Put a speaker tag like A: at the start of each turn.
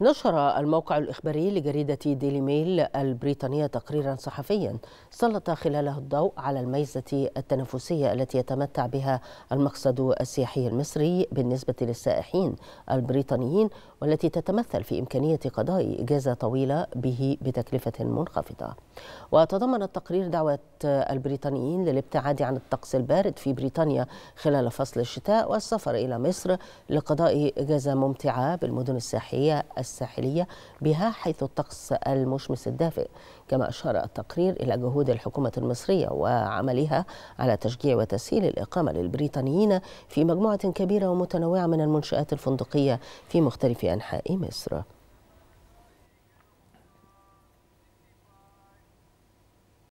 A: نشر الموقع الإخباري لجريدة ديلي ميل البريطانية تقريرا صحفيا سلط خلاله الضوء على الميزة التنافسية التي يتمتع بها المقصد السياحي المصري بالنسبة للسائحين البريطانيين والتي تتمثل في إمكانية قضاء إجازة طويلة به بتكلفة منخفضة وتضمن التقرير دعوة البريطانيين للابتعاد عن الطقس البارد في بريطانيا خلال فصل الشتاء والسفر إلى مصر لقضاء إجازة ممتعة بالمدن الساحية الساحلية بها حيث الطقس المشمس الدافئ كما أشار التقرير إلى جهود الحكومة المصرية وعملها على تشجيع وتسهيل الإقامة للبريطانيين في مجموعة كبيرة ومتنوعة من المنشآت الفندقية في مختلف أنحاء مصر